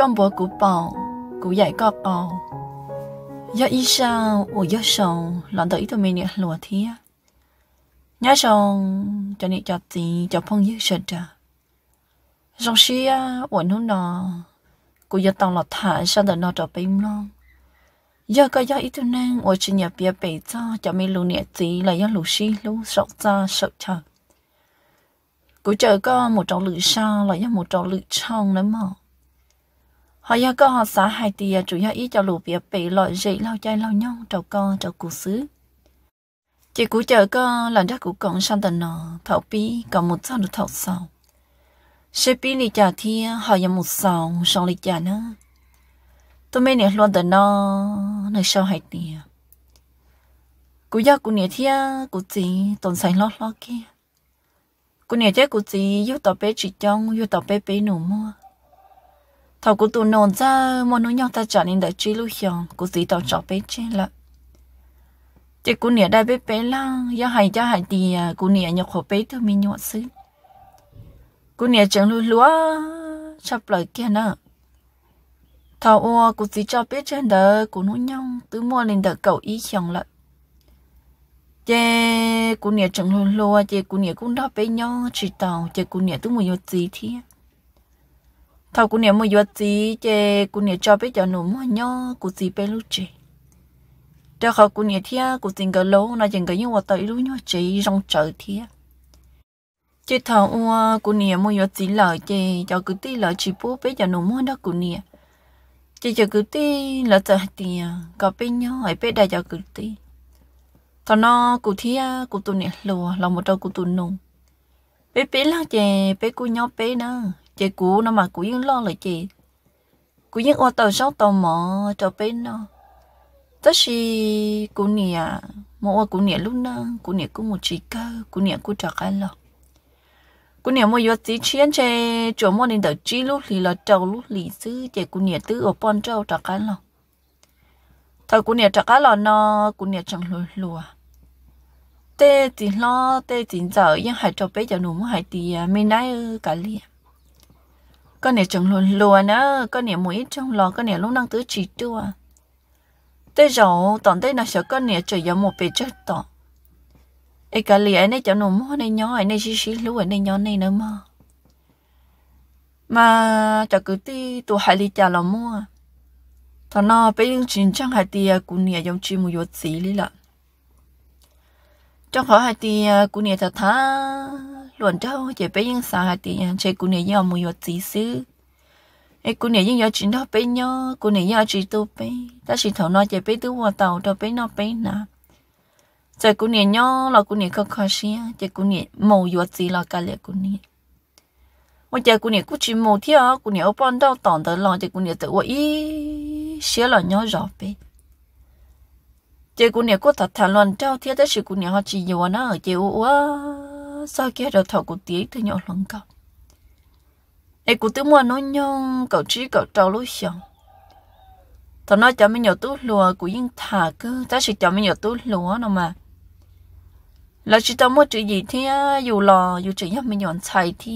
更不古堡，古野高高。一一上，我一上，难道一头美女裸体啊？nhớ xong cho nên cho tí cho phong dứt sệt à xong xí á ổn nọ cô giờ tao lọt thả sang đời nọ trở bim luôn giờ có giờ ít nên ổn chỉ nhà bia bể cho cho mình lù nhẹ tí là giờ lù xí lù sọc ra sợ chờ cô chờ có một trâu lự sao là một trâu lự trong nữa mà họ do cơ họ xã hai tìa chủ yếu ý cho lũ bia bị loại rỉ lao chay lao nhong trầu con trầu cụ xứ chị cú chờ cơ lần đất của cộng sang tận nọ thảo pi còn một sao được thảo sau sẽ pi lì trả thi họ giờ một sao sau lì trả nữa tôi mới nè luôn tận nọ nơi sau hai tìa cụ giờ cụ nè thi cụ chị tồn xài lót lót kia cụ nè thế cụ chị yêu tập bé chị trong yêu tập bé bé nụ mua thầu cũng tụi nôn ra mua nó nhau ta chọn nên đợi chi lúc hiền cũng gì tàu chọn bé trên là chỉ của nè đại bé bé là do hay do hay thì à, của nè nhập khổ bé thôi mình nhọ xứ của nè chẳng lúa lúa sắp lời kia nữa thầu ô cũng gì cho biết trên đời cũng nó nhau từ mua nên đợi cậu ý hiền lại chế của nè chẳng lúa lúa chế của nè cũng đã bé nhau chỉ tàu chế của nè tứ mua nhọ gì thế thầu cũng nếu mà vừa gì chơi cũng nếu cho biết cho nụ mua nhau cũng gì bé lúc chơi, cho họ cũng nếu thia cũng tình cờ lâu nó chẳng có những hoạt động lúc nhau chơi rong chợ thia chơi thầu ua cũng nếu mà vừa gì lời chơi cho cứ tí lời chỉ bố biết cho nụ mua đó cũng nếu chơi cho cứ tí là chợ thia có biết nhau hỏi biết đại cho cứ tí thầu nó cũng thia cũng tuần nè lùa lòng một đầu cũng tuần nùng bé bé là chơi bé cũng nhau bé nữa chị cũ nó mà cũ yên lo là chị cũ yên ô tô sáu tàu mỏ cho bên nó tất si cũ nè mỗi cũ nè lúc nó cũ nè cũng một chị cơ cũ nè cũng chặt ăn lo cũ nè mỗi giờ tí chiến chơi chỗ mỗi nên đầu chi lúc thì là trâu lúc lì xứ chị cũ nè tứ ở pon trâu chặt ăn lo thời cũ nè chặt ăn lo nó cũ nè chẳng lùi lùa tê thì lo tê thì giờ yên hại cho bé giờ nó muốn hại thì à, mình nói cả liền con nè trồng luôn luôn nữa con nè mũi trong lò con nè lúc năng tứ chỉ tua tới giờ, tòn tới nãy giờ con nè trời giờ một bề chết tỏ ấy cả lì ấy này cháu nụ mua này nhỏ này xí xí lúa này nhỏ này nữa mà mà cháu cứ ti tụ hải lì chả là mua thằng nó bây giờ chuyện chẳng hải tì cũng nè giống chim một xí lì lận trong khỏi hải tì cũng nè thật thà luận đâu chỉ bé những sao hạt tiền chơi này yêu mùi vật gì xứ ấy cô này yêu chuyện đó bé nhớ cô này yêu chuyện tu bé ta chỉ thấu nói chỉ bé tu hòa tàu đâu bé nó bé nà chơi cô này nhớ là cô này khó khó xí chơi cô này mùi vật gì là cả lẽ cô này mà chơi cô này cũng chỉ mùi thiệt cô này ở bên đâu tòn tới lo chơi cô này tự quá ý xé nhớ rõ bé chơi cô này có thật thà luận đâu thiệt đó sự cô này họ chỉ yêu nó ở chơi quá sao kia đầu thầu của tí thì nhỏ lắm cậu ấy của tí mua nó nhông cậu trí cậu trâu lối xong thọ nói cho mình nhiều tú lúa của yên thả cơ, ta sẽ cho mình nhiều tú lúa nó mà là chỉ tao mua chữ gì thế dù lò dù chữ nhóc mình nhọn xài thế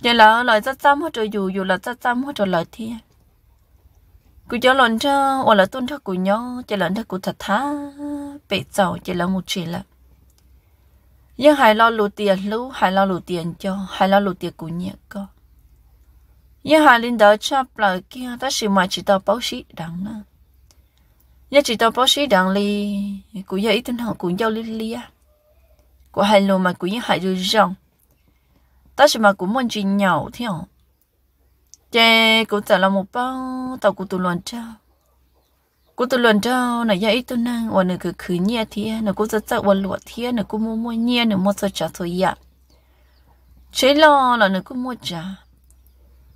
giờ là lại rất chăm hoa trời, dù dù là rất chăm hoa trời lại thế cứ cho lần cho hoặc là tuân theo của nhau chỉ lần theo của thật thà bị giàu chỉ là một chuyện là nhưng hãy lo lụt tiền lũ hãy lo lụt tiền cho hãy lo lụt tiền của nhiệt cơ nhưng hãy linh đó cho lời kia ta chỉ mà chỉ tao báo sĩ đằng nè. nhưng chỉ tao báo sĩ đằng li của giờ ít tin thần của giao liên lia của hãy lo mà của những hãy rơi rong ta chỉ mà của muốn chỉ nhậu theo chè của trả là một bao tao của tụi loạn trao cô tôi luận cho nó dạy tôi năng và nó cứ cứ nhẹ thế nó cô rất chắc và lụa thế nó cô mua mua nhẹ nó mua sợ trả thôi ạ dạ. chế lo là nó cô mua trả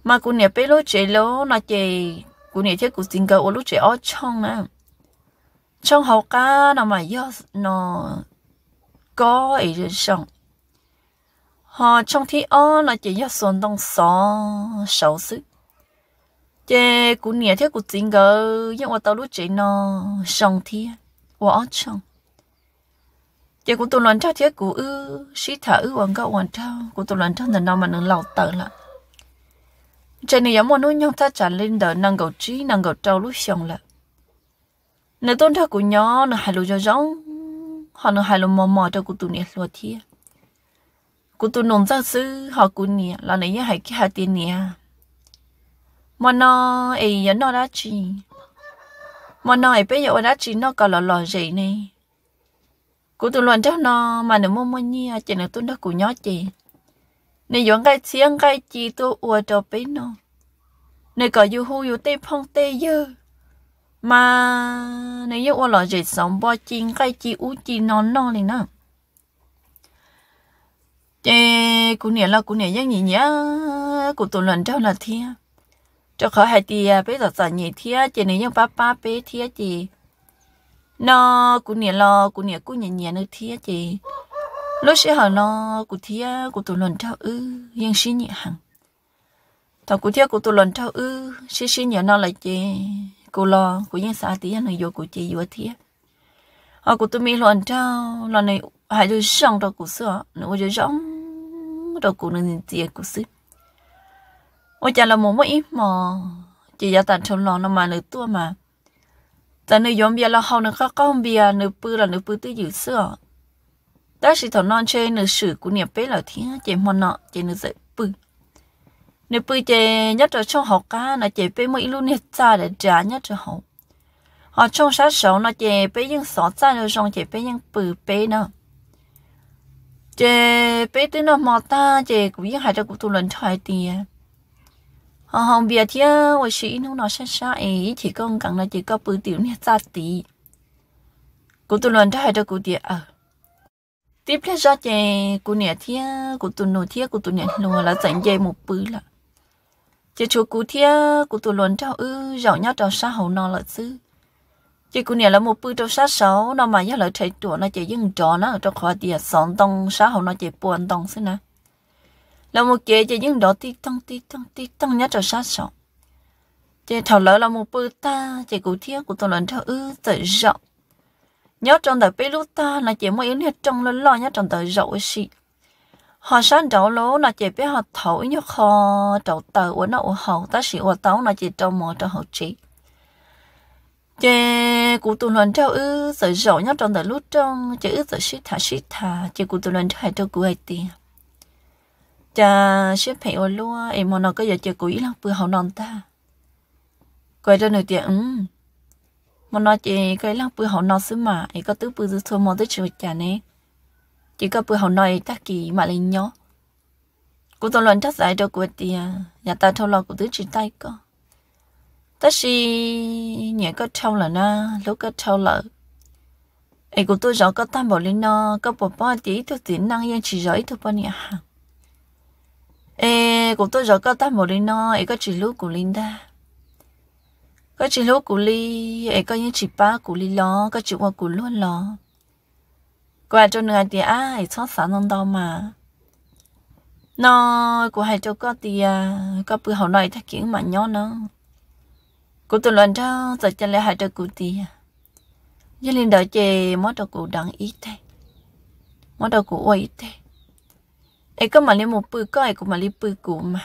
mà cô nhẹ bé lô chế lo, là chế cô nhẹ thế cô xin cầu và lúc chế ở trong nè trong học ca nó mà do nó có ý định sống họ trong thi ở là chỉ do sơn đông xó xấu sức chế cú nhẹ thế cú chính gờ nhưng mà tao lúc chế nó sòng thi quá sòng chế cú tôi lần trước thế cú ư xí thở ư còn gạo còn thao cú tôi lần trước là nó mà nó lẩu tờ lại chế này giống một nỗi nhau ta trả lên đời, năng gạo trí năng gạo trâu lúc sòng lại nếu tôi thao cú nhỏ nó hai lô cho giống họ nó hai lô mò mò cho cú tôi nhẹ luôn thi cú tôi nôn ra sư họ cú nhẹ là này nhá hai cái hai tiền nhẹ mà nó ấy giờ nó đã chi mà nó ấy bây giờ đã chi nó còn lò lò gì này, cụ tụi luôn cho nó mà nó mua mua nhia chỉ là tụi nó cụ nhó chị nên giống cái xiên cái chi tôi ua cho bé nó nên có yêu hú yêu tê phong tê dơ mà nếu như ua lò gì sống bao chín cái chi u chi non non này nè chị cụ nè là cụ nè nhá nhỉ nhá cụ tụi lần cho là thiên cho khỏi hai tia bây giờ giờ nhị thía chị nếu như ba ba bé thía chị nó cũng nhẹ lo cũng nhẹ cũng nhẹ nhẹ nữa thía chị lúc sẽ hỏi nó cũng thía cũng tụi lần trao ư nhưng xin nhẹ hằng thằng cũng thía cũng tụi lần trao ư xin xin nhẹ nó lại chị cô lo cũng những xã tía anh vô của chị vô thía à của tụi mi lần trao lần này hai đứa xong rồi cũng sửa nữa giờ rỗng rồi cũng nên tiền cũng sửa ôi chả là mồm mà ít mà chỉ giờ tận trong lòng nó mà nửa tua mà ta nửa yếm bia là hao nửa khác không bia nửa bự là nửa bự tư dữ sữa ta chỉ thằng non chơi nửa sử của niệm bé là thế chỉ mòn nọ chỉ nửa dậy bự nửa bự chỉ nhất là trong học cá là chỉ bé mỗi luôn hết ra để trả nhất cho học họ trong sát sầu nó chỉ bé những sọ ra rồi trong chỉ bé những bự bé nữa chỉ bé tới nó mò ta chỉ cũng những hai đứa cũng tu lần thoại tiền họ hồng bia thì ở sĩ nó nó sẽ xa ấy chỉ có cần là chỉ có bự tiểu này ra tí cô tu luôn thấy được cụ địa ở tiếp theo ra chè cô nhà thì cô tu nổi thì cô tu nhà luôn là dành dây một bự là chỉ chú cô thì cô tu luôn trao ư rõ nhau trao xa hậu nó là chứ chỉ cô nhà là một bự trao xa sáu nó mà nhớ lại thầy tuổi nó chỉ dừng trò nó trong khoa địa sống tông xa hậu nó chỉ buồn tông xin nè là một chế chế những đó tí tăng tí tăng tí tăng nhất trở sát sọ chế thảo lỡ là một bữa ta chế cụ thiết của tôi lần thơ ư tự rộng nhớ trong đời bê ta là chỉ mua yếu hết trong lớn lo nhớ trong đời rộng xị họ sáng đầu lố là chỉ biết họ thổi nhớ kho đầu tờ của nó hậu ta sĩ của táo là chỉ trong mò trong hậu trí chế cụ tụ luận theo ư sợ rõ nhớ trong đời lúc trong chế ư sợ sĩ thả sĩ thả chế cụ tụ luận theo hai trong cụ hai tiền cha xếp phải ô luôn, em mà nó có giờ chơi quỷ lắm vừa hậu non ta quay ra nửa tiền ừm mà nó chỉ cái lắm vừa hậu non xứ mà em có tứ vừa tứ thôi mà tới chơi chả nè chỉ có vừa hậu non ta kỳ mà lên nhó cũng tôi lần chắc giải được của tiền à, nhà ta thâu lo của tứ chỉ tay có tất si nhẹ có thâu là na lúc có thâu lợi em của tôi rõ có tam bảo lên nó có bỏ bỏ tí tôi tiền năng yên chỉ rõ ít thôi bao nhiêu hàng ê cũng tôi rõ có ta một đi nó ấy có chỉ lúc của Linda, có chỉ lúc của li ấy có những chỉ ba của li lo có chỉ qua của luôn lo qua cho người thì á ấy xót xa non đau mà nó của hai cho có thì có bữa hậu này thắc kiến mà nhó nó của tôi lần cho giờ cho lại hai cho cụ thì nhưng linh đợi chè mất đầu cụ đắng ít thế mất đầu cụ uy ít thế ai có mà lấy một bự coi ai cũng mà lấy bự cũ mà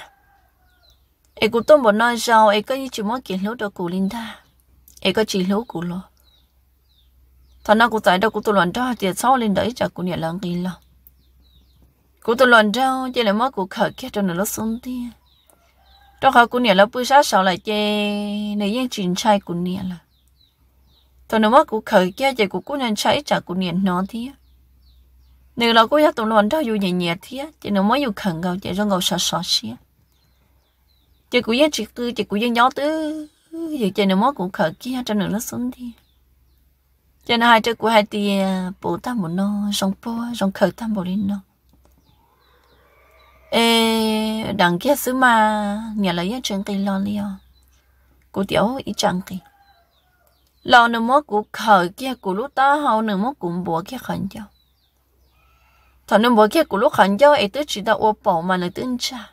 ai cũng tôm bọn nói rau ai có như chỉ mỗi kiến lúa đồ cũ linh ta ai có chỉ lúa cũ lo thằng nào cũng tại đâu cũng tôi luận đó thì sau lên đấy chả cũng nhẹ lần kinh lo cũng tôi luận rau chỉ là mất cũng khởi kia cho nó lót xuống đi đó họ cũng nhẹ là bự sát sau lại chê này những chuyện trai cũng nhẹ là thằng nào mất cũng khởi kia chỉ cũng cũng nhận chạy chả cũng nhận nó thiệt nếu là cô giáo tụng luận cho dù nhẹ nhẹ thế chị nếu mới dù khẩn cầu chị rong cầu sợ sợ xí chị cũng dân chỉ tư, chị cũng dân gió tứ giờ chị nếu mới cũng khởi kia cho nữa nó xuống đi, cho nên hai chữ của hai tia à, bổ ta muốn nó rong bố rong khởi ta bố lên nó ê đằng kia xứ mà nhà lấy trường kỳ lo liao cô tiểu ý chẳng kỳ, lo nữa mới cũng khởi kia của lúc ta hậu nữa mới cũng bố kia khẩn cho thằng nó mới kia của lúc hắn giao ấy tới chỉ đạo ô bảo mà nó tên cha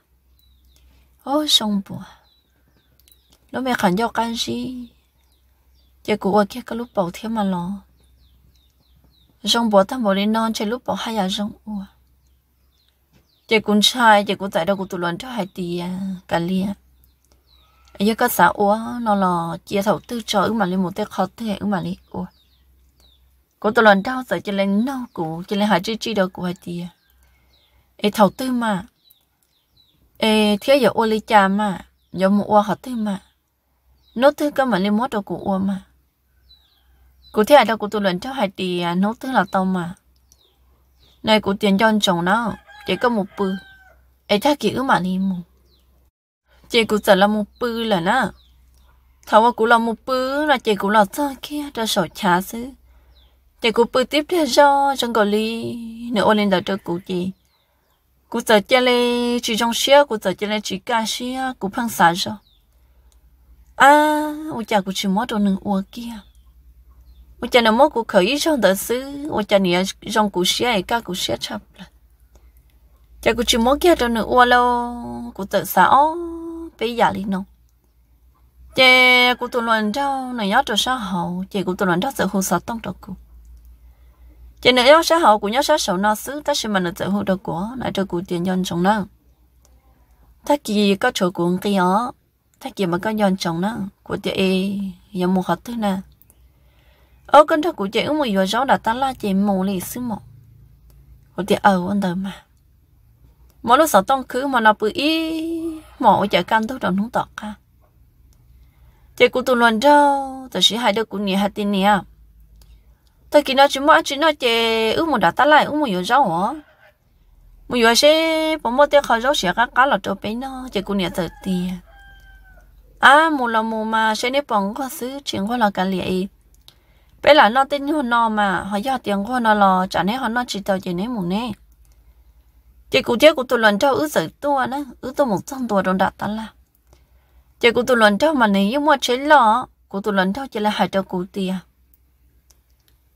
ô xong bùa nó mẹ hắn giao can gì giờ của ô kia cái lúc bảo thêm mà lo xong bùa ta bảo đi non chơi lúc bảo hai giờ xong ô giờ cũng trai giờ cũng tại đâu cũng tụi lần cho hai tia cả lia giờ có xã ô nó là chia thầu tư cho ứng mà lên một cái khó thế ứng mà lên ô cô tôi lần đau sợ cho lên nâu cũ cho lên hỏi chi chi đâu của hai tia ê thầu tư mà ê thiếu giờ ô ly cha mà giờ một ô họ tư mà nốt thứ cơ mà lên mót đâu của ô mà cô thiếu đâu của tôi lần đau hai tia à, nốt thứ là tao mà này của tiền cho anh chồng nó chỉ có một bự ê thắc kỹ mà đi mù chị cũng sợ là một bự là nó thầu của là một bự là chị cũng là sao kia cho sổ chả xứ chị cũng bự tiếp theo do trong gọi li nữa ôn lên đợi cho cụ chị cụ sợ chơi lê chỉ trong xe cụ sợ chơi lê chỉ cả xe cụ phăng xả rồi à ôi cha cụ chỉ mót đồ nương ua kia ôi cha nó mót cụ khởi trong đời xứ ôi cha nia trong cụ xe ấy cả cụ xe chập lại cha cụ chỉ mót kia trong nương ua lâu cụ tự xả ó bây giờ đi nông chị cụ tụi luận đâu này nhớ cho sao hậu chị cụ tụi luận đâu sợ hồ sợ tông cho cụ chỉ nếu yếu sẽ hậu của nhớ sẽ sầu nó xứ ta sẽ mình là tự hụt được của lại cho cụ tiền nhân chồng nó, ta kỳ có chỗ cuốn kia ta kỳ mà có nhân chồng nó, của tiền e nhà mua hạt thứ nè ở cơn thắc của chị cũng mùi vừa gió đã ta la chị mù lì xứ mộ của tiền ở anh đời mà mỗi lúc sợ tông khứ mà nó bự ý mộ chợ can tôi đồng không tọt ha chị cụ tuần luận đâu tôi sẽ hai đứa cụ nhỉ hai tin nhỉ tôi kỹ nó chỉ mua chỉ nó chỉ ước một đã tắt lại ước một yếu rau hả một yếu sẽ bố mua tiêu khó rau sẽ các cá lọt trâu bên nó chỉ cũng nhận thật tiền à một là một mà sẽ nên bỏng có xứ chuyện qua là cái liệt bây là nó tin hồn nó mà họ do tiền qua nó là chả nên họ nó chỉ tàu chỉ nên một nè chỉ cũng chết của tôi lần cho ước sự tua nữa ước tôi một trăm tuổi đồng đã tắt lại chỉ của tôi lần cho mà này nhưng mà chế lọ của tôi lần cho chỉ là hai trâu cụ tiền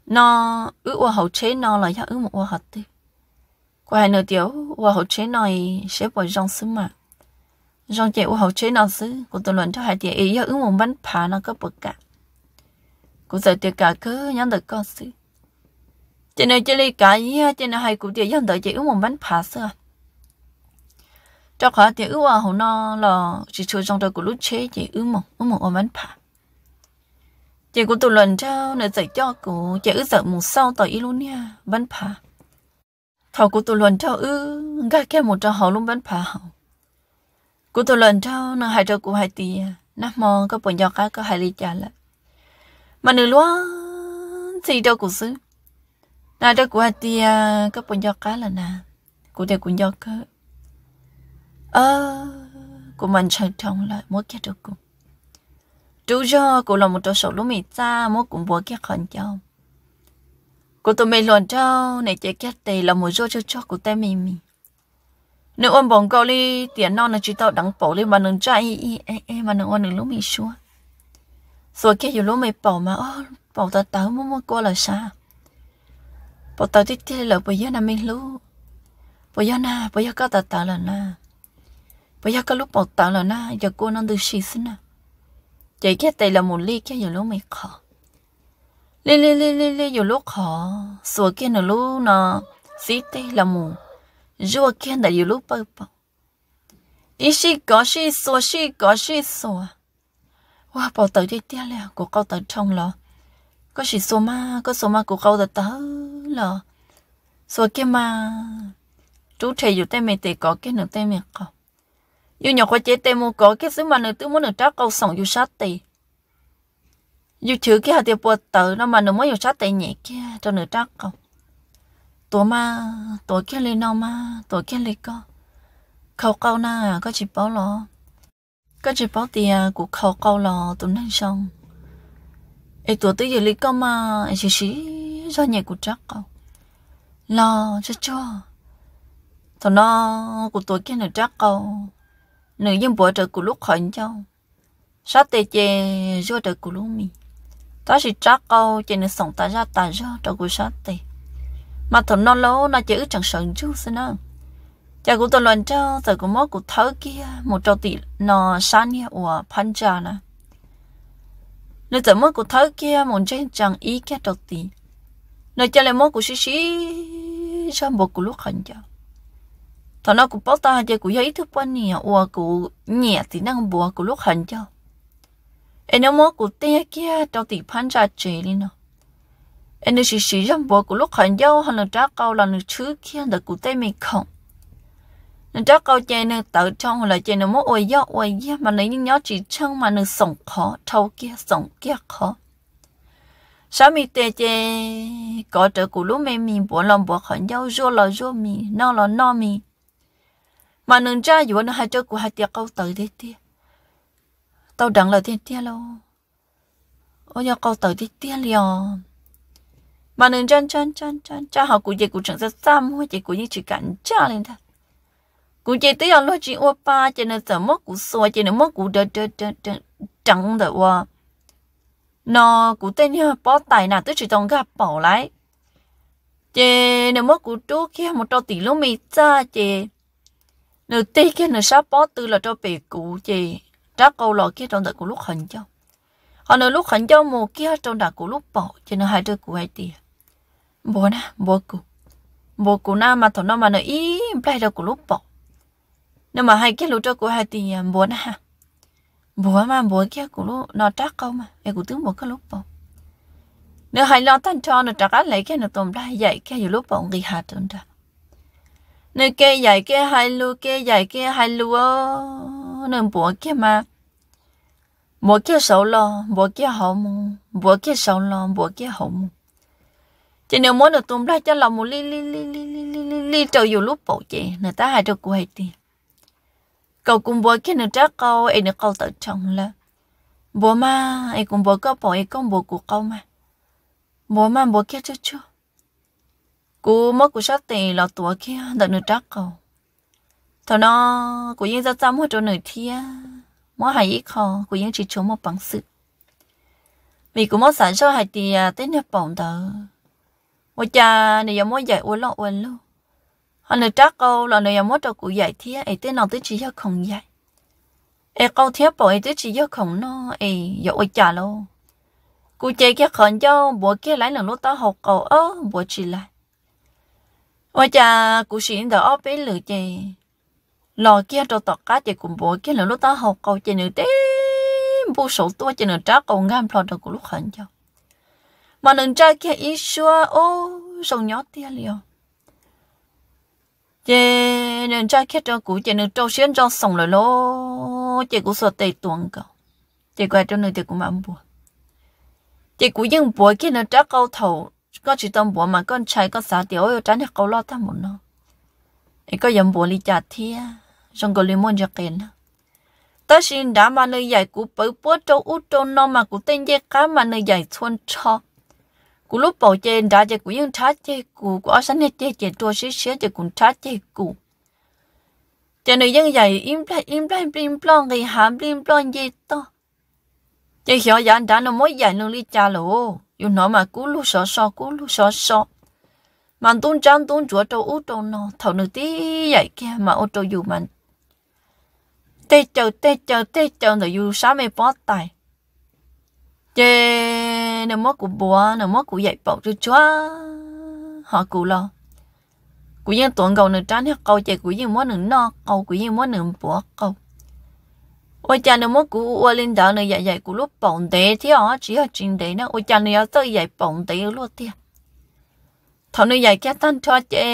nó ứ qua hậu chế nó là do ứ một qua hậu tư qua hai nửa tiểu qua hậu chế nó sẽ bởi rong xứ mà rong chế qua hậu chế nó xứ của tôi luận cho hai tiểu ý do ứ một bánh phá nó có bậc cả của giờ tiểu cả cứ nhắn được con xứ trên này chơi cả ý trên này hai cụ tiểu dân đợi chỉ ứ một bánh phá xưa à. cho khỏi tiểu ứ qua hậu nó là chỉ chưa rong đời của lúc chế chỉ ứ một ứ một bánh phá chị cũng tụ lần trao nè dạy cho cô chị ư sợ một sau tỏi ý luôn nha vẫn phá thầu cô tụ lần trao ư gà kia một trò họ luôn vẫn phá hậu cô tụ lần trao nè hai trò cô hai tì nà mò có bọn nhỏ cá có hai ly trà lại mà nửa luôn thì đâu cũng xứ nà đâu cũng hai tì có bọn nhỏ cá là nà cô đều cũng nhỏ cơ ơ cô mình sợ trong lại mỗi cái được cùng chú cho cô làm một trò sổ lúa mì cha mỗi cũng bố kia khẩn cháu. cô tôi mày luôn cháu này chơi kia tề là một chỗ cho cho cô tay mì mì nếu ông bỏng câu đi tiền non là chỉ tao đắng bỏ đi mà đừng chạy, y y y mà đừng ăn được lúa mì xua rồi kia dù lúa mì bỏ mà ô bỏ tao tao mua mua cô là sao bỏ tao tít tít là bây giờ là mình lúa. bây giờ na bây giờ có tao tao là na bây giờ có lúc bỏ tao là na giờ cô nó được xì xin na chỉ cái tay là một ly cái giờ lúc mày khó ly ly ly ly ly giờ lúc khó sửa cái nó lúc nó xí tay là một rùa cái là giờ lúc bao bao ý xí có xí sửa xí có xí sửa wow bảo tớ đi tiếc là của câu tớ trong lo có xí số ma có số ma của câu tớ tớ lo sửa cái mà chú thầy dù tay mày tay có cái nó tay mày khó yêu nhỏ có chế tê mô có cái sự mà nửa tư muốn nửa trác câu sống yêu sát tì yêu chữ cái hạt tiêu bột tử nó mà nửa mới yêu sát tì nhẹ kia cho nửa trác câu tổ ma tổ kia lên nó ma tổ kia lên co khâu câu na có chỉ bảo lo có chỉ bảo tiền à, của khâu câu lo tụi nên xong ấy tổ tư giờ lấy co ma ấy chỉ xí do nhẹ của trác câu lo cho cho thằng nó của tổ kia nửa trác câu nữ dân bỏ trợ của lúc khẩn châu sát tê chê rô trợ của lúc mì ta chỉ trắc câu chê nữ sống ta ra ta rô trợ của sát tê mà thầm non lố nó chữ chẳng sợ chú xin nó chả của tôi lần cho giờ của mốt của thớ kia một trâu tị nò san nhẹ của phan trà nè nếu giờ mốt của thớ kia một chân chẳng ý kia trâu tị nếu chả lại mốt của xí xí sao bộ của lúc hẳn chẳng thọ nó cũng bắt ta chơi cũng do ý thức quan nhỉ ủa cũng nhẹ thì năng bùa cũng lúc hận cho em nó mua cũng tê kia đâu thì phan ra chơi đi nó em nó chỉ chỉ trong bùa cũng lúc hận cho hơn là trả câu là nó chứ kia là cũng tê mình không nó trả câu chơi nó tự trong là chơi nó mua ôi do ôi do mà lấy những nhó chỉ chân mà nó sống khó thâu kia sống kia khó sao mi tê chê có trở cụ lúc mê mình bỏ lòng bỏ hận nhau rô là rô mi nó là nó mi mà nương cha dù nó hai chơi của hai tiệc câu tới thế tia tao đặng là thiên tia lâu ôi giờ câu tới thế tia liền mà nương chân chân chân chân cha họ của chị của chẳng ra xăm hoa chị của những chỉ cảnh cha lên thật của chị tới giờ lo chuyện ô ba chị nên sợ mất của xóa chị nên mất của đờ đờ đờ đờ chẳng đờ hoa nó của tên như bỏ tài nào tới chỉ tông gặp bỏ lại chị nên mất của chú khi một trâu tỷ lô mì cha chị nếu tí kia nửa sáp bó tư là cho bị cũ gì ra câu lò kia trong đợt của lúc hình cho họ nửa lúc hình cho mùa kia trong đợt của lúc bỏ cho nên hai đứa của hai tìa bố nè bố cụ bố cụ na mà thằng nó mà nó ý play đâu của lúc bỏ nhưng mà hai cái lúc cho của hai tìa bố nè bố mà bố kia của lúc nó trắc câu mà em cũng tướng bố cái lúc bỏ nếu hai lo tan cho nó trắc lấy cái nó tôm lại dậy cái lúc bỏ ghi hạt rồi nơi kia dạy kia hai lu kia dạy kia hai lu ơ nơi bùa kia mà bùa kia sầu lo bùa kia hậu mù bùa kia sầu lo bùa kia hậu mù chỉ nếu muốn được tụm ra cho lòng một li li li li li li li li trừ dù lúc bộ chị người ta hai trừ của hai tiền cậu cùng bùa kia nữa trác cậu em nữa cậu tự trọng là bùa ma em cùng bùa có bộ em con bùa của câu mà bùa ma bùa kia chưa chưa cú mất cú sát tì lọ tua kia đợt nửa trắc cầu thằng nó cú yên ra trăm hoa chỗ nửa thia mỗi hai ít kho cú yên chỉ trốn một bằng sự vì cú mất sản cho hai tì à, tết nhập bổng tờ một cha này giờ mỗi dạy uốn lọ uốn luôn họ nửa trắc cầu là này giờ mỗi trâu cú dạy thia ấy tết nào tết chỉ cho không dạy ấy câu thia bổng ấy tết chỉ cho không nó ấy giờ ôi cha luôn cú chơi cái khẩn cho bố kia lấy lần lúc ta học cầu ơ bố chỉ lại ôi cha cụ xin đỡ óp ấy lử chè lò kia cho tọt cá chè cùng bố kia là lúc ta học cầu chè nữa té bu sổ tua chè nữa trá cầu ngam lò được của lúc hận cho mà nương cha kia ít xua ô sông nhót tia liều chè nương cha kia cho cụ chè nữa trâu xuyên cho sông rồi lô chè cụ sợ tay tuồng cầu chè quay cho nương chè cũng mắm bùa chè cụ dưng bùa kia nữa trá câu thầu có chỉ tông bùa mà con chạy con xả tiểu ơi tránh được câu lo ta muốn nó ấy có dòng bùa đi chặt thia trong cái môn cho kén ta xin đã mà nơi dạy cụ, bự búa trâu út trâu non mà cụ tên dây cá mà nơi dạy thôn cho Cụ lúc bảo trên đã chê của những trá chê cụ của sáng hết chê chê trôi xí xí chê cụ trá chê cụ. chê nơi dân dạy im plai im plai im plong gây hàm im plong dây to chê hiểu dạy đã nó mới dạy nó đi cha lỗ yêu nó mà cú lu sợ sợ cú lu sợ sợ mà tuôn trăng tuôn chúa trâu út trâu nó thầu nửa tí vậy kia mà ô trâu dù mà tê chờ tê chờ tê chờ là dù sáu mươi bó tài chê nó mất của bố nó mất của dạy bảo cho chúa họ cụ lo của dân tuần cầu nửa trăng hết câu chạy của dân món nửa no câu của dân món nửa bó 我家那么古，我领导呢也也古罗蹦地的哦，只要真的呢，我家呢要做也蹦地罗的。thằng này dạy cái tan cho chị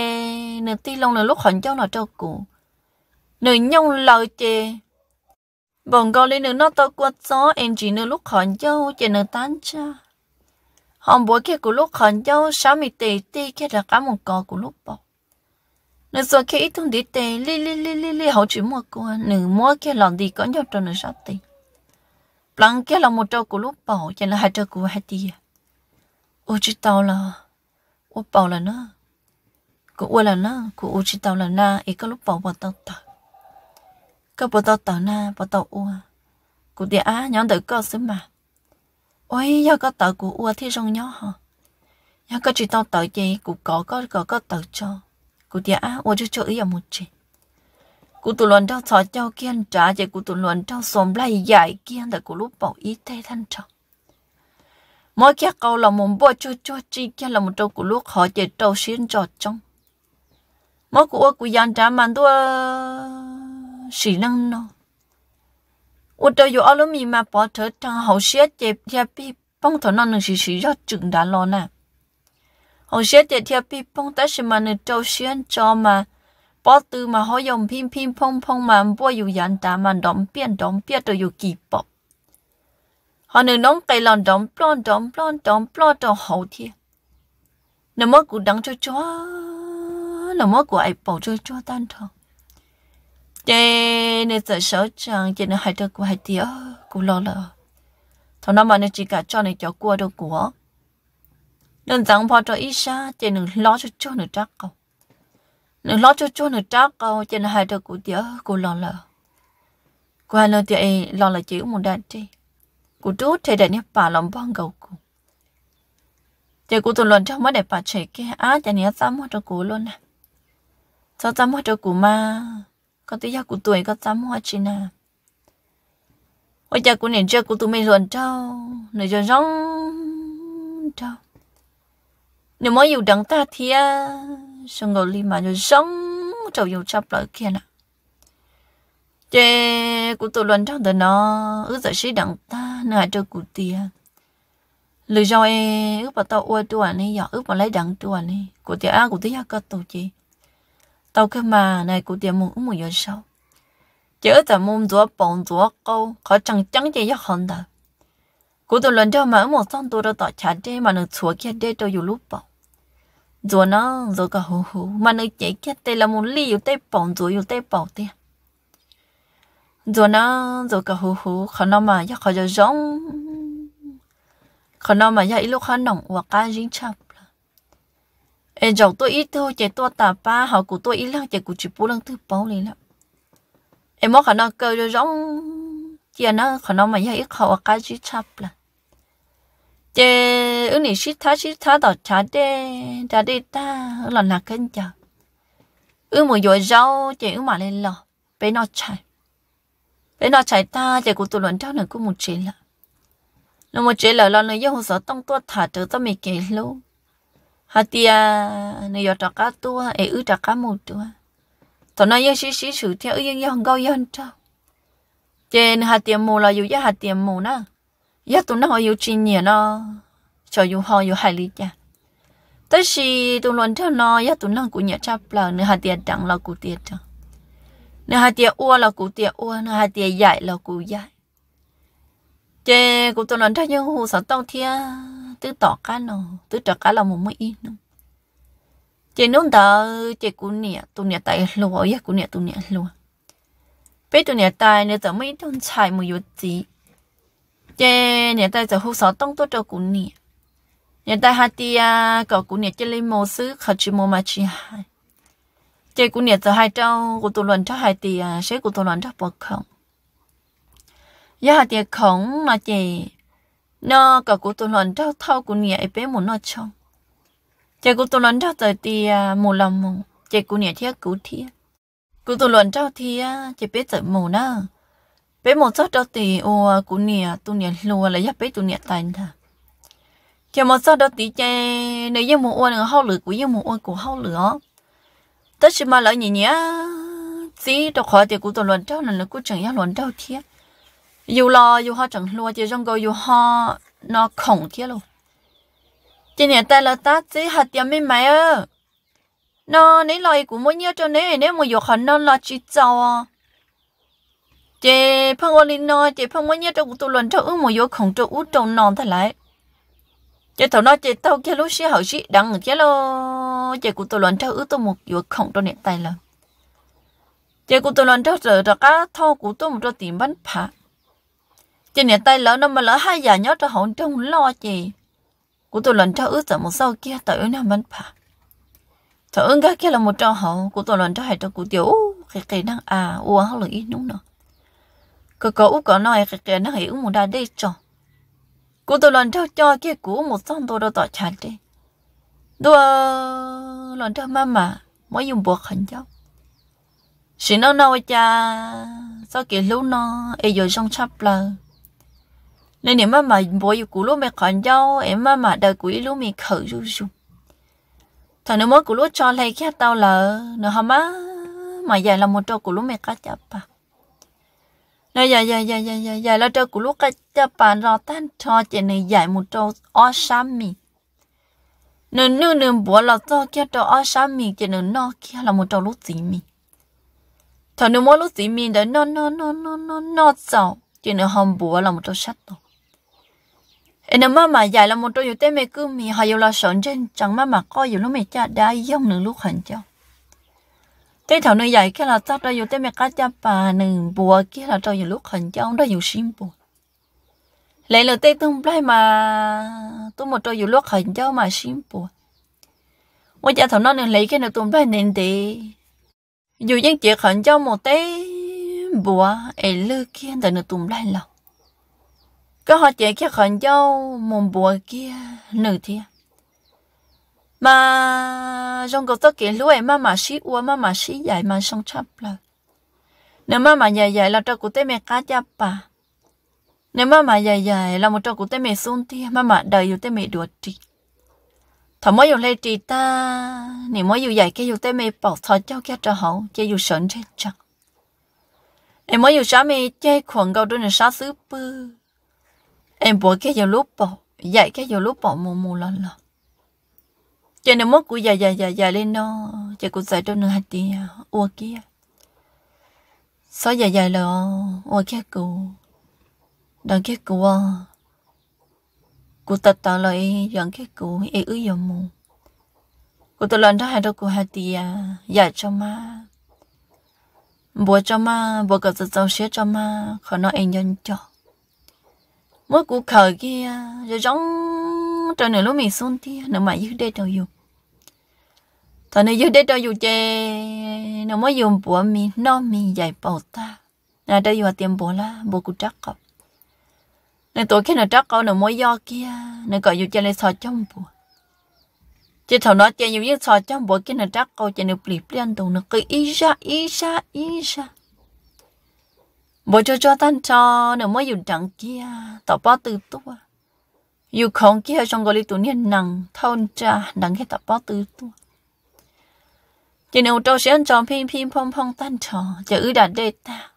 nửa tí lông nửa lúc hòn cho nó cho cụ nửa nhông lời chị bọn con lên nửa nó tao quật gió em chỉ nửa lúc khẩn cho chị nửa tan cha hôm bữa kia của lúc khẩn cho sáu mươi tỷ tỷ kia là cả một cò của lúc bọc nó so khi ít thun đi tè li li li li li hậu chỉ mua cô nữ mua kia lòng đi có nhau cho nó sắp tê lăng kia là một trâu của lúc bảo cho nó hai trâu của hai tia ô chỉ tao là ô bảo là nó của ô là nó của ô chỉ tao là na ấy có lúc bảo bảo tao tao có bảo tao tao na bảo tao ô cụ địa á nhóm đợi có sớm mà ôi giờ có tờ của ô thì rong nhó hả giờ có chỉ tao tờ gì cụ có có có có tờ cho cụ tia á ô cho chỗ ý ở một chị cụ tụ luận trong xóa cho kiên trả chị cụ tụ luận trong xóm lại giải kiên để cụ lúc bảo ý thế thanh trọng mỗi kia câu là một bộ cho cho chi kia là một trong cụ lúc họ chị trâu xuyên trò trong mỗi cụ ô cụ dàn trả màn đua sĩ năng nó ô trâu dù ô lúc mì mà bỏ thở trong hậu xế chị bia bi bông thở nó nâng sĩ sĩ rất chừng đã lo nè hồ sẽ tiệt thiệp pi phong ta sẽ mà nửa trâu xuyên cho mà bỏ từ mà họ dùng pin pin phong phong mà bỏ dù dặn ta mà đóng biến đóng biến đều dù kỳ bọc họ nên đóng cây lòng đóng plon đóng plon đóng plon cho hậu thiệt nửa mất của đắng cho chó nửa mất của ai bỏ cho chó tan thọ chế nè sợ sợ chẳng chế nè hai đứa của hai tía của lo lợ thằng nào mà nó chỉ cả cho này cho cua đâu của nên rằng bỏ cho ít xa chỉ nên lo cho cho nữa chắc câu nên lo cho cho nữa chắc câu chỉ nên hai đứa cụ tía cụ lo lợ, cụ hai lần tía lo là chỉ một đàn chi cụ chú thì để nhớ bà lòng bong gầu cụ chỉ cụ tụi lần trong mới để bà chạy kia á chỉ nhớ dám mua cho cụ luôn nè à. cho dám mua cho cụ mà có tía cụ tuổi có dám hoa chi nè, Ôi giờ của nền cha của tụi mình luôn trâu, nền cho rong trâu nếu mà yêu đằng ta thì xong ngồi li mà rồi sống trâu yêu chắp lại kia nè chế cụ tôi luận trong đời nó ứ giờ sĩ đằng ta nữa trâu cụ tia lười do e ứ bà tao ua tua này giờ ứ bà lấy đằng tua này cụ tia à cụ tia cơ tổ chị tao cơ mà này cụ tia muốn muốn giờ sau chế ta mồm tua bồng tua câu khó chẳng chẳng chế giấc hận đời cụ tôi luận cho mà ứ một xong tôi đã tỏ chán chế mà nó chúa kia để tôi dù lúc bồng rồi nó rồi cả hú hú mà nó chạy chết tê là muốn li tê bỏng rồi yêu tê bỏng tê rồi nó rồi cả hú hú khó nó mà giờ khó giờ giống khó nó mà giờ ít lúc khó nồng hoặc cá dính chập em dọc tôi ít thôi chạy tôi tà ba họ của tôi ít lăng chạy của chị bố lăng thứ bóng lên lắm em mất khả năng cơ cho giống chị nó khả năng mà giờ ít họ cá dính chập là chế ước nị shit thá shit thá tỏ chả đê chả đê ta ước lần là kênh chờ ước một dội rau chế ước mà lên lò bé nó chạy bé nó chạy ta chế của tụi luận trao này cũng một chế là nó một chế là lo nơi yêu sợ tông tua thả trở tao mì kể luôn hạt tia nơi yêu trạc cá tua ấy ước trạc cá một tua tao nói yêu shit shit sự theo ước yêu yêu gâu yêu trao trên hạt tiền mù là dù cho hạt tiền mù nữa giờ tụi nó họ yêu chi nhỉ nó cho yêu họ yêu hài lý cha tới khi tụi luôn theo nó giờ tụi nó cũng nhớ chấp là nửa hạt tiền đặng là cụ tiền chẳng nửa hạt tiền ua là cụ tiền ua nửa hạt tiền dạy là cụ dạy chê cụ tụi nó theo nhau hồ sáu tông thia tứ tỏ cá nó tứ tỏ cá là một mấy ít nữa chê nông đó chê cụ nhỉ tụi nhỉ tại lúa giờ cụ nhỉ tụi nhỉ lúa bây tụi nhỉ tại nửa tụi mấy thằng chạy một yếu gì chế nhà ta giờ hú sáu tông tôi cho cũng nè nhà ta hạt tia à có cũng nè chế lấy mồ sứ khát chỉ mồ mà chỉ hai chế cũng nè giờ hai trâu của tôi luận cho hai tia sẽ của tôi luận cho bọc không giờ hạt tia khổng là chế nó có của tôi luận cho thâu cũng nè bé mồ nó trong chế của tôi luận cho tới tia mồ lòng mồ chế cũng nè thiết cứu thiết của tôi luận cho thì chế bé tới mồ nữa bé một số đó thì ô cũng nè tu nè lùa là giáp bé tu nè tài thà chỉ một số đó thì chơi nếu như một ô là hao lửa của như một ô của hao lửa tất nhiên mà lại nhỉ nhỉ chỉ đọc hỏi thì cũng tôi luận trao là chẳng cũng chẳng 要 luận trao thiệt dù lo dù họ chẳng lùa chỉ trong cái dù họ nó khổng thiệt luôn chỉ nè tay là ta chỉ hạt tiệm mới mày ơ nó nấy lời cũng muốn nhớ cho nấy nếu mà dù họ nó là chỉ cho chị phong ô linh nói chị phong mới nhớ trong tụ lần trong ước một vô khổng trong út trong non thế lại chị thầu nói chị tao kia lúc xí hậu xí đắng kia lo chị của tụ lần trong ước tụ một vô khổng trong nệm tay là chị của tụ lần trong giờ ra của tụ một trong tìm bắn phá chị nệm tay lỡ nó mà lỡ hai già nhớ trong hậu trong lo chị của tụ lần trong ước giờ một sau kia tới nó bắn phá thở ứng cái là một trò hậu của tụ lần trong hai trò của tiểu cái cái năng à uống hậu lưỡi núng nữa có có u có nói cái cái nó hiểu một đa đây cho cô tôi lần theo cho cái cũ một xong tôi đâu tỏ chán đi đua lần theo mama mới dùng buộc hình cháu xin nó nói cha sau kiểu lúc nó ấy rồi trong chắp lờ nên nếu mama mà bố yêu cũ lúc mẹ còn nhau em mama mà đời cũ lúc mẹ khởi ru ru thằng nó mới cũ lúc cho lấy cái tao là nó hả má, mà dạy là một trò cũ lúc mẹ cắt chắp à nó dạ, dài dạ, dài dạ, dài dài dài dài là trâu của lúc cái cho bạn rõ tan cho chị này dài một trâu ở sám mì nên nương nương bữa là cho kia trâu ở sám mì chị nửa nó kia là một trâu lúc gì mì thọ nửa mỗi lúc gì mì đấy nó nó nó nó nó nó giàu chị nửa hôm bữa là một trâu sắt rồi em nằm mà dài là một trâu dù tên mẹ cứ mì hay dù là sợn trên chẳng mà mà coi dù nó mẹ cha đã giống nửa lúc hành cho thế thảo nơi dạy cái là chắc đó dù thế mẹ cá cha bà nừng bùa kia là cho dù lúc khẩn cho ông đó dù sim bùa lấy lời tê tung bay mà tôi một cho dù lúc khẩn cho mà sim bùa mỗi giờ thảo nó nên lấy cái nào tung bay nên thì, dù những chuyện khẩn cho một tê bùa ấy lư kia tại nó tung bay lòng có họ chuyện kia khẩn cho một bùa kia nửa thiên à? mà trong cái tóc kiến lúa mà mà xí ua mà mà xí dài mà xong chắp là nếu mà mà dài dài là cho cụ tê mẹ cá chắp bà nếu mà mà dài dài là một cho cụ tê mẹ xuống thì mà mà đời yêu tê mẹ đùa trì thằng mới yêu lê trì ta nếu mới yêu dài cái yêu tê mẹ bỏ thọ cho cái cho hậu chơi yêu sợn trên chẳng em mới yêu sáng mẹ chơi khuẩn gầu đôi này sáng xứ bư em bỏ cái dù lúc bỏ dạy cái dù lúc bỏ mù mù lần lần cho nên mốt của già già già già lên nó cho cụ giải trong nửa hạt tiền à, ua kia sao già già là ua kia cụ đang kia cụ à cụ tật tật lại dọn kia cụ ấy ứ dọn mù cụ tật lần đó hai đâu cụ hạt tiền à, già cho ma bố cho ma bố gặp tự dòng xế cho ma khỏi nó anh nhân cho mỗi của khởi kia à, rồi giống cho nửa lúc mình xôn thì nó mà dứt đây đâu dù thằng này dứt đây đâu dù chê nó mới dùng bùa mình nó mình dạy bảo ta nè đây dù tiền bùa là bùa cụ trắc cọp nè tuổi khi nó trắc cọp nó mới do kia nửa gọi dù chơi lại sò trong bùa chỉ thằng nó chơi dù dứt sò trong bùa kia nó trắc cọp chê nửa plip liên tục nó cứ ý ra ý ra ý ra bố cho cho tan cho nó mới dùng trắng kia tỏ bao từ tua yêu không kia trong gọi tụi niên nặng thon cha nặng hết tập bao tư tu chỉ nếu tôi sẽ ăn tròn phim phim phong phong tan trò chỉ ư đạt đê ta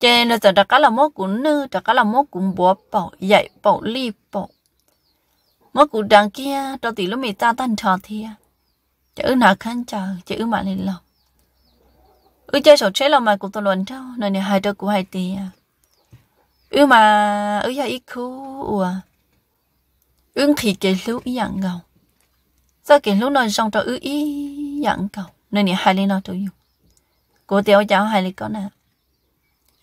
chỉ là giờ đặc cá là mốt cũng nư đặc cá là mốt cũng bó bỏ dạy bỏ li bỏ mốt cũng đằng kia trâu tỷ lúc mì ta tan trò thì chỉ ư nào khăn chờ chỉ ư mà lên lòng ư chơi sổ chế lòng mà cũng tôi luận trâu nơi này hai đứa cũng hai tỷ, ư mà ư giờ ít khu à ứng thì cái lúc ý dạng ngầu do cái lúc nó trong cho ứ ý dạng ngầu nên nhỉ hai lên nó tôi dùng cô tiểu cháu hai lên có nè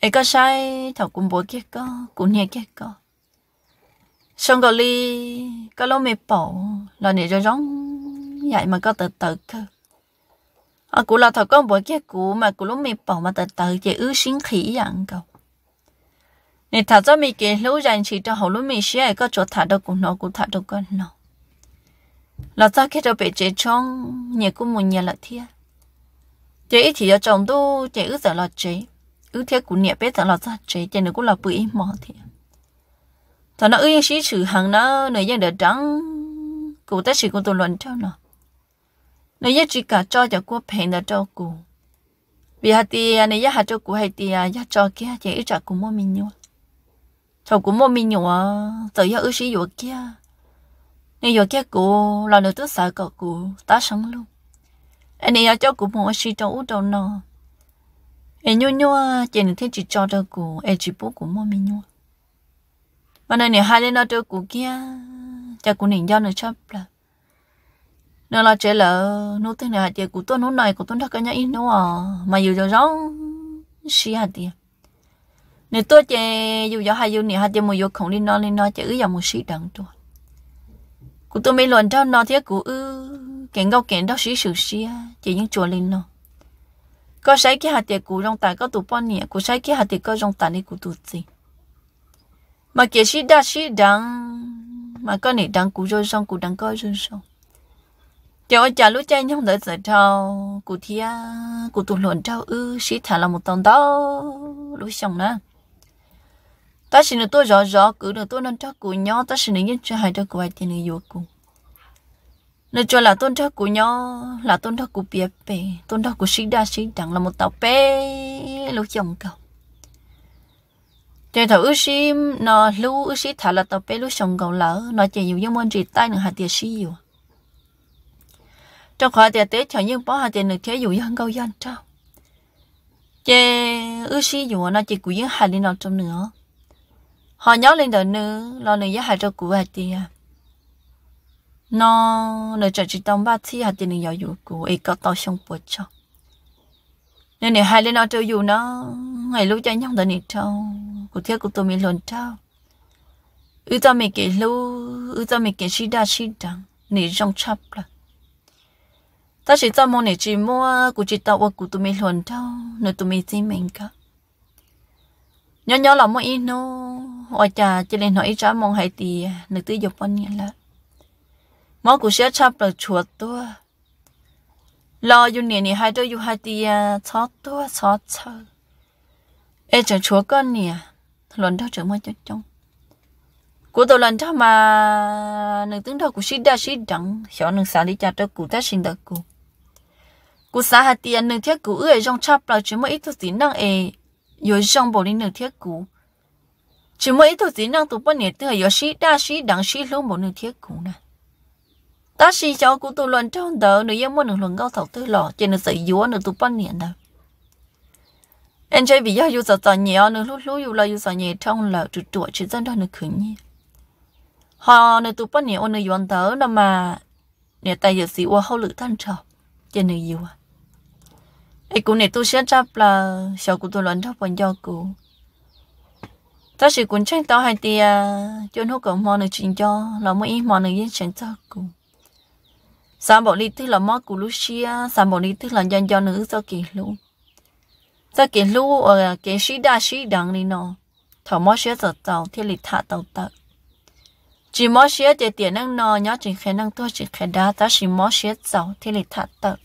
ấy có sai thảo cũng bố kia có cũng nhẹ kia có xong gọi ly có lâu mệt bỏ là nè rồi rong dạy mà có tự tự cơ à cũng là thảo con bố kia cũ mà cô lúc mệt bỏ mà tự tự chỉ ứ sinh khí dạng cầu nên thà cho mình cái lũ rằng chỉ cho hậu lũ mình sẽ có chỗ thả đâu cũng nó cũng thả đâu con nó là ta cái đó bị chế trong nhà cũng muốn nhà là thiệt chế ít thì ở trong chế giờ là chế ước thiệt cũng nhà biết giờ là chế chế nữa cũng là bự mỏ thiệt thà nó ước sĩ sử hàng nó nơi dân đỡ trắng cụ ta chỉ cũng tôi luận cho nó nơi dân chỉ cả cho cho cô phèn đã cho cụ vì hạt tiền này giá hạt cho cụ hay tiền giá cho kia chế ít trả cũng mua mình cháu cũng mua mi nhựa tự do ước gì nhựa kia nên nhựa kia cũ là nửa tước sợ cậu cũ tá sống luôn anh ấy cho cũ mua sĩ trong út đầu nọ anh nhua nhua chỉ nên thiết chỉ cho đâu cũ anh chỉ bố cũ mua mình nhua mà này nửa hai lên nó đâu cũ kia chắc cũng nên do nửa chấp là nên là chế là nô thế này chị của tôi nô này của tôi đã cái nhà ít nô à mà dù cho rõ xí hạt tiền nè tôi chè dù gió hay dù nè hay chè mùi dù không đi nó đi nó chè ứ dòng một sĩ đằng tôi cụ tôi mới luận trao nó thế cụ ư kẹn gâu kẹn đó sĩ sử xia chỉ những chùa lên nó có sai cái hạt tiệt cụ trong tài có tụ bọn nè cụ sai cái hạt tiệt có trong tài này cụ tụ gì mà kia sĩ đa sĩ đằng mà có nè đằng cụ rồi xong cụ đằng coi rồi xong Chào ơi chào lúc chơi nhông đợi sợ trâu Cụ thia Cụ tụ luận trâu ư Sĩ thả là một tầng đó Lúc xong nè ta chỉ là tôi rõ rõ cứ là tôi nên cho cụ nhỏ ta chỉ là nhân cho hai đứa cụ ai tiền yêu cụ nên cho là tôn thác cụ nhỏ là tôn thác cụ bia bề tôn thác cụ sĩ đa sĩ đẳng là một tàu bê lúc chồng cầu chơi thầu ước sĩ nó lưu ước sĩ thả là tàu bê lúc chồng cầu lỡ nó chỉ nhiều những môn gì tay nữa hạt tiền sĩ nhiều trong khỏi tiền tế chẳng những bỏ hạt tiền được thế dù những câu dân trao chơi ước sĩ dù nó chỉ cụ những hạt đi nào trong nữa họ nhớ lên đời nữ lo nữ giá hại cho cụ hạt tiền à nó nữ trở chỉ tông ba chi hạt tiền nữ giáo dục cụ ấy có tao xong bột cho nên nữ hai lên nó chơi dù nó ngày lúc chơi nhau đời nữ trâu cụ thiết cụ tôi mình luôn trâu ư cho mình kể lu ư cho mình kể chi đa chi đằng nữ trong chắp là ta chỉ cho mong nữ chỉ mua cụ chỉ tao cụ tôi mình luôn trâu nữ tôi mình chỉ mình cả nhỏ nhỏ là mua ít nô hoa cha cho nên nói trả mong hay thì nữ tư dục anh nhận là mó của sẽ chấp được chuột tua lo dù nè nè hai đứa dù hai thì à, chó tua chó chờ ê chẳng chúa con nè lần đó chẳng mơ cho trong cô tôi lần đó mà nữ tướng đầu của sĩ đa sĩ đẳng hiểu nữ xã lý cha tôi cụ ta sinh được cụ cụ xã hạt tiền nữ thiết cụ ơi trong chấp là chỉ mơ ít thứ tín năng ê rồi trong bộ linh nữ thiết cụ chỉ mỗi thủ dĩ năng tụi bọn nhiệt thừa yếu sĩ đa sĩ đẳng sĩ luôn một nửa thiết cũng nè ta sĩ cháu của tụi luận trong đó, nửa yếu muốn được luận cao thầu tư lọ chỉ nửa sự yếu nửa tụi bọn nhiệt đâu anh chơi vì do yêu sợ sợ nhiều nửa lúc lúc yêu là yêu sợ nhiều trong là trụ trụ chỉ dân đó nửa khử nhi họ nửa tụi bọn nhiệt nửa yếu tờ nằm mà nửa tay yếu sĩ ô hậu lữ thanh trò chỉ nửa yếu à ấy cũng nửa tu sẽ chấp là cháu của tụi luận trong bọn do cũng ta chỉ cũng tranh tao hay tiê cho nó có mòn được chuyện cho là mỗi ít mò được yên chẳng cho cụ sáng bỏ đi thứ là mò của lúc xia sáng bỏ đi thứ là dân do nữ do kỳ lu do kỳ lu ở cái sĩ đa sĩ đẳng đi nọ thảo mò xia giờ tàu thiết lịch thả tàu tàu chỉ mò xia để tiền năng nó nhớ chỉ khả năng tôi chỉ khả đa ta chỉ mò xia tàu thiết lịch thả tàu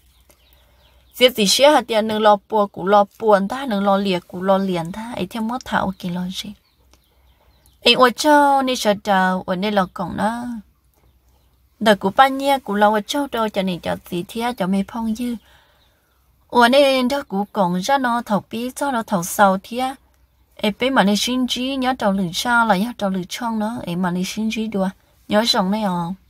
giết gì xia hạt tiền nâng lo bùa cụ lo buồn ta nâng lo liệt cụ lo liền ta ấy theo mốt thảo kỳ lo gì ấy ở cho nên sợ đau ở nên lọc còn đó đời của ba nha của lâu ở cho đâu cho nên cho gì thế cho mấy phong như ở nên đó của còn ra nó thầu bí cho nó thầu sau thế ấy bé mà nên sinh trí nhớ trâu lử sao là nhớ trâu lử trong nó ấy mà nên sinh trí đùa nhớ sống này không